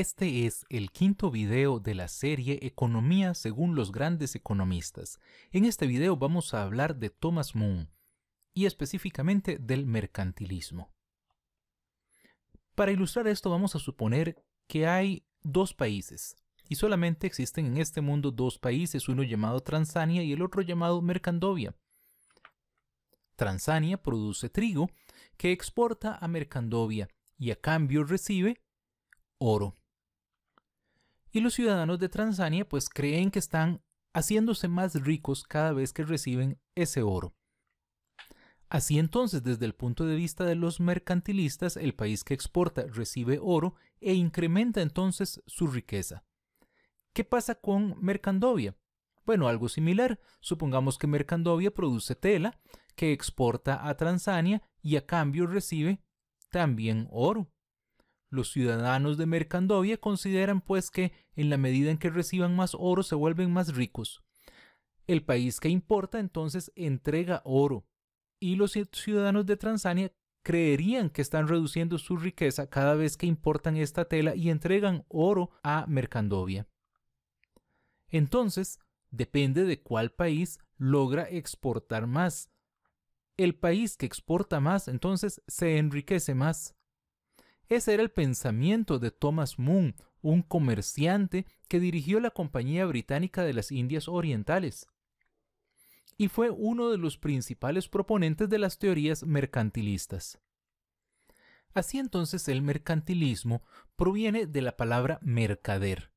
Este es el quinto video de la serie Economía según los grandes economistas. En este video vamos a hablar de Thomas Moon y específicamente del mercantilismo. Para ilustrar esto vamos a suponer que hay dos países y solamente existen en este mundo dos países, uno llamado Transania y el otro llamado Mercandovia. Transania produce trigo que exporta a Mercandovia y a cambio recibe oro y los ciudadanos de Transania pues creen que están haciéndose más ricos cada vez que reciben ese oro. Así entonces, desde el punto de vista de los mercantilistas, el país que exporta recibe oro e incrementa entonces su riqueza. ¿Qué pasa con Mercandovia? Bueno, algo similar. Supongamos que Mercandovia produce tela que exporta a Transania y a cambio recibe también oro. Los ciudadanos de Mercandovia consideran pues que, en la medida en que reciban más oro, se vuelven más ricos. El país que importa entonces entrega oro, y los ciudadanos de Transania creerían que están reduciendo su riqueza cada vez que importan esta tela y entregan oro a Mercandovia. Entonces, depende de cuál país logra exportar más. El país que exporta más entonces se enriquece más. Ese era el pensamiento de Thomas Moon, un comerciante que dirigió la Compañía Británica de las Indias Orientales y fue uno de los principales proponentes de las teorías mercantilistas. Así entonces el mercantilismo proviene de la palabra mercader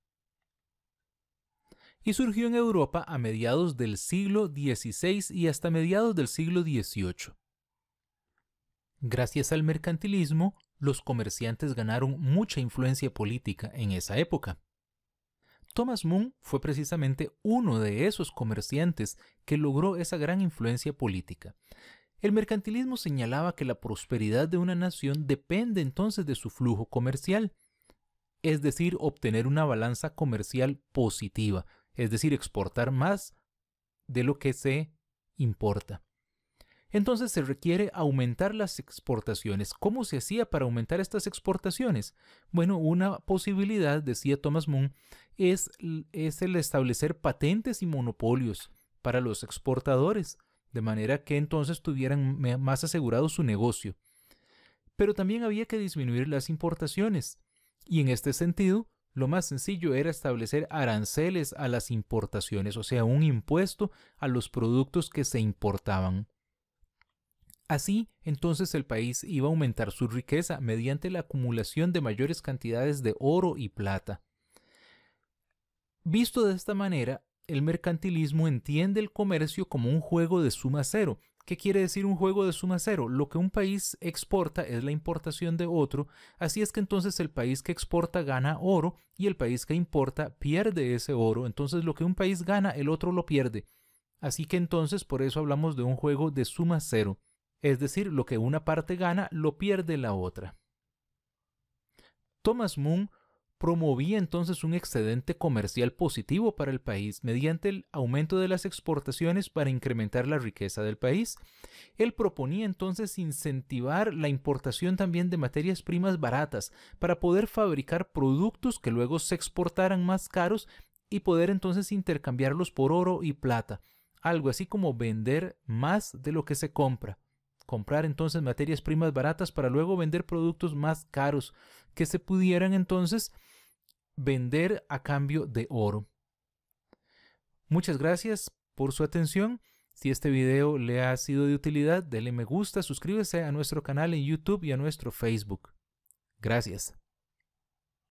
y surgió en Europa a mediados del siglo XVI y hasta mediados del siglo XVIII. Gracias al mercantilismo, los comerciantes ganaron mucha influencia política en esa época. Thomas Moon fue precisamente uno de esos comerciantes que logró esa gran influencia política. El mercantilismo señalaba que la prosperidad de una nación depende entonces de su flujo comercial, es decir, obtener una balanza comercial positiva, es decir, exportar más de lo que se importa. Entonces se requiere aumentar las exportaciones. ¿Cómo se hacía para aumentar estas exportaciones? Bueno, una posibilidad, decía Thomas Moon, es, es el establecer patentes y monopolios para los exportadores, de manera que entonces tuvieran más asegurado su negocio. Pero también había que disminuir las importaciones, y en este sentido, lo más sencillo era establecer aranceles a las importaciones, o sea, un impuesto a los productos que se importaban. Así, entonces el país iba a aumentar su riqueza mediante la acumulación de mayores cantidades de oro y plata. Visto de esta manera, el mercantilismo entiende el comercio como un juego de suma cero. ¿Qué quiere decir un juego de suma cero? Lo que un país exporta es la importación de otro, así es que entonces el país que exporta gana oro y el país que importa pierde ese oro, entonces lo que un país gana el otro lo pierde. Así que entonces por eso hablamos de un juego de suma cero. Es decir, lo que una parte gana lo pierde la otra. Thomas Moon promovía entonces un excedente comercial positivo para el país mediante el aumento de las exportaciones para incrementar la riqueza del país. Él proponía entonces incentivar la importación también de materias primas baratas para poder fabricar productos que luego se exportaran más caros y poder entonces intercambiarlos por oro y plata, algo así como vender más de lo que se compra comprar entonces materias primas baratas para luego vender productos más caros que se pudieran entonces vender a cambio de oro. Muchas gracias por su atención. Si este video le ha sido de utilidad, déle me gusta, suscríbese a nuestro canal en YouTube y a nuestro Facebook. Gracias.